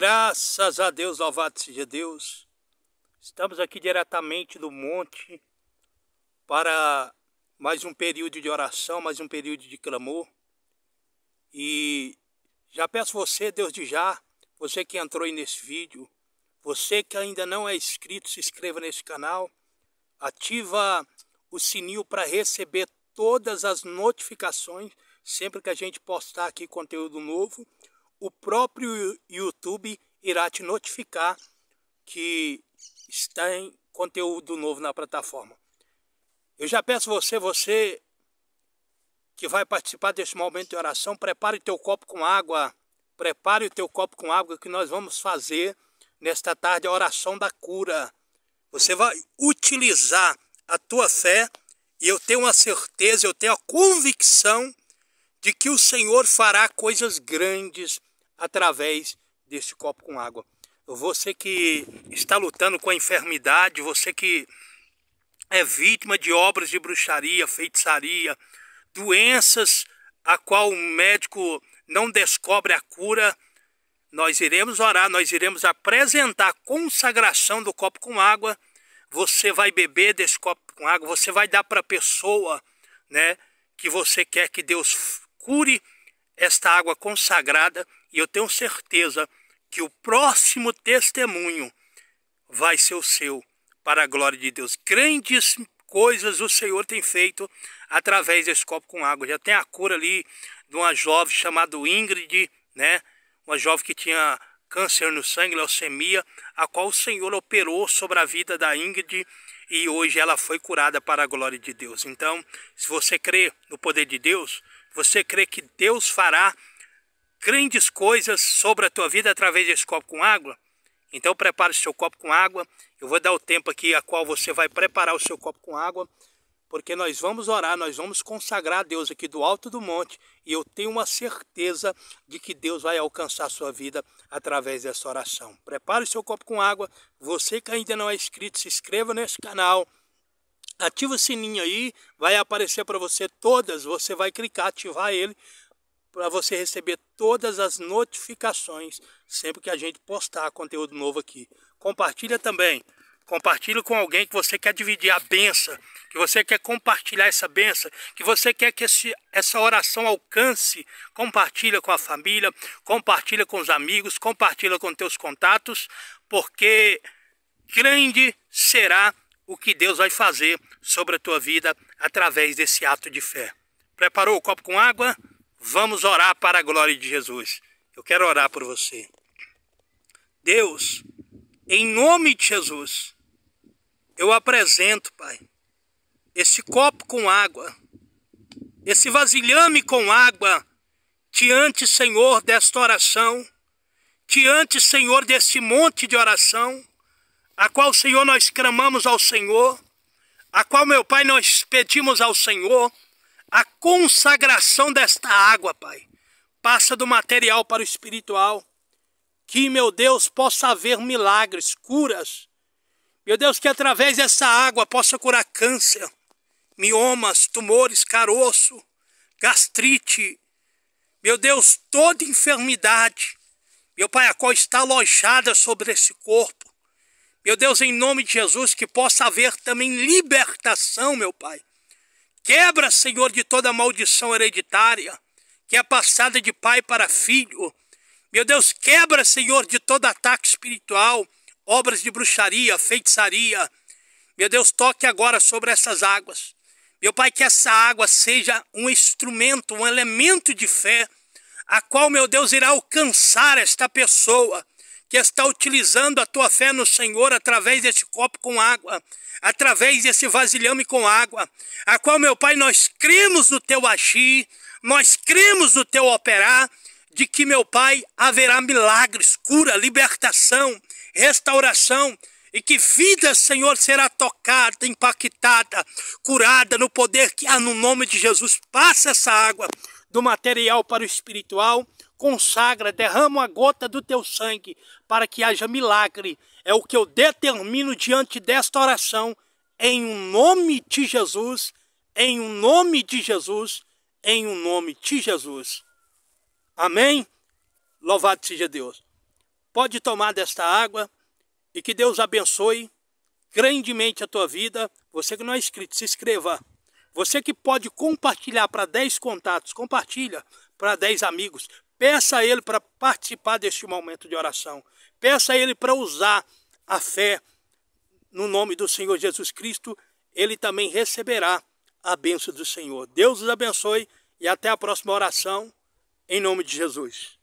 Graças a Deus, louvado seja Deus. Estamos aqui diretamente do monte para mais um período de oração, mais um período de clamor. E já peço você, Deus de já, você que entrou aí nesse vídeo, você que ainda não é inscrito, se inscreva nesse canal, ativa o sininho para receber todas as notificações sempre que a gente postar aqui conteúdo novo o próprio YouTube irá te notificar que está em conteúdo novo na plataforma. Eu já peço você, você que vai participar deste momento de oração, prepare o teu copo com água, prepare o teu copo com água que nós vamos fazer nesta tarde a oração da cura. Você vai utilizar a tua fé e eu tenho a certeza, eu tenho a convicção de que o Senhor fará coisas grandes através desse copo com água. Você que está lutando com a enfermidade, você que é vítima de obras de bruxaria, feitiçaria, doenças a qual o médico não descobre a cura, nós iremos orar, nós iremos apresentar a consagração do copo com água. Você vai beber desse copo com água, você vai dar para a pessoa, né, que você quer que Deus cure esta água consagrada e eu tenho certeza que o próximo testemunho vai ser o seu, para a glória de Deus. Grandes coisas o Senhor tem feito através desse copo com água. Já tem a cura ali de uma jovem chamada Ingrid, né? Uma jovem que tinha câncer no sangue, leucemia, a qual o Senhor operou sobre a vida da Ingrid e hoje ela foi curada para a glória de Deus. Então, se você crê no poder de Deus, você crê que Deus fará grandes coisas sobre a tua vida através desse copo com água? Então prepare o seu copo com água. Eu vou dar o tempo aqui a qual você vai preparar o seu copo com água, porque nós vamos orar, nós vamos consagrar a Deus aqui do alto do monte, e eu tenho uma certeza de que Deus vai alcançar a sua vida através dessa oração. Prepare o seu copo com água. Você que ainda não é inscrito, se inscreva nesse canal. Ativa o sininho aí, vai aparecer para você todas, você vai clicar, ativar ele para você receber todas as notificações sempre que a gente postar conteúdo novo aqui. Compartilha também. Compartilha com alguém que você quer dividir a benção, que você quer compartilhar essa benção, que você quer que esse, essa oração alcance. Compartilha com a família, compartilha com os amigos, compartilha com teus contatos, porque grande será o que Deus vai fazer sobre a tua vida através desse ato de fé. Preparou o copo com água? Vamos orar para a glória de Jesus. Eu quero orar por você. Deus, em nome de Jesus, eu apresento, Pai, esse copo com água, esse vasilhame com água, diante, Senhor, desta oração, diante, Senhor, deste monte de oração, a qual, Senhor, nós clamamos ao Senhor, a qual, meu Pai, nós pedimos ao Senhor a consagração desta água, Pai. Passa do material para o espiritual. Que, meu Deus, possa haver milagres, curas. Meu Deus, que através dessa água possa curar câncer, miomas, tumores, caroço, gastrite. Meu Deus, toda enfermidade, meu Pai, a qual está alojada sobre esse corpo. Meu Deus, em nome de Jesus, que possa haver também libertação, meu Pai Quebra, Senhor, de toda maldição hereditária que é passada de pai para filho. Meu Deus, quebra, Senhor, de todo ataque espiritual, obras de bruxaria, feitiçaria. Meu Deus, toque agora sobre essas águas. Meu Pai, que essa água seja um instrumento, um elemento de fé, a qual, meu Deus, irá alcançar esta pessoa que está utilizando a tua fé no Senhor através desse copo com água, através desse vasilhame com água, a qual, meu Pai, nós cremos no teu agir, nós cremos no teu operar, de que, meu Pai, haverá milagres, cura, libertação, restauração, e que vida, Senhor, será tocada, impactada, curada no poder que há no nome de Jesus. Passa essa água do material para o espiritual consagra, derrama uma gota do teu sangue para que haja milagre. É o que eu determino diante desta oração, em o um nome de Jesus, em o um nome de Jesus, em o um nome de Jesus. Amém? Louvado seja Deus. Pode tomar desta água e que Deus abençoe grandemente a tua vida. Você que não é inscrito, se inscreva. Você que pode compartilhar para 10 contatos, compartilha para 10 amigos. Peça a Ele para participar deste momento de oração. Peça a Ele para usar a fé no nome do Senhor Jesus Cristo. Ele também receberá a bênção do Senhor. Deus os abençoe e até a próxima oração, em nome de Jesus.